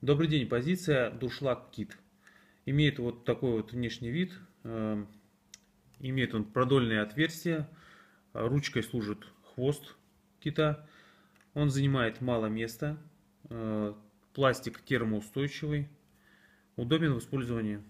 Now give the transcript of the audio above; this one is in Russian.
Добрый день, позиция дуршлаг кит. Имеет вот такой вот внешний вид, эм, имеет он продольные отверстия, ручкой служит хвост кита, он занимает мало места, э, пластик термоустойчивый, удобен в использовании.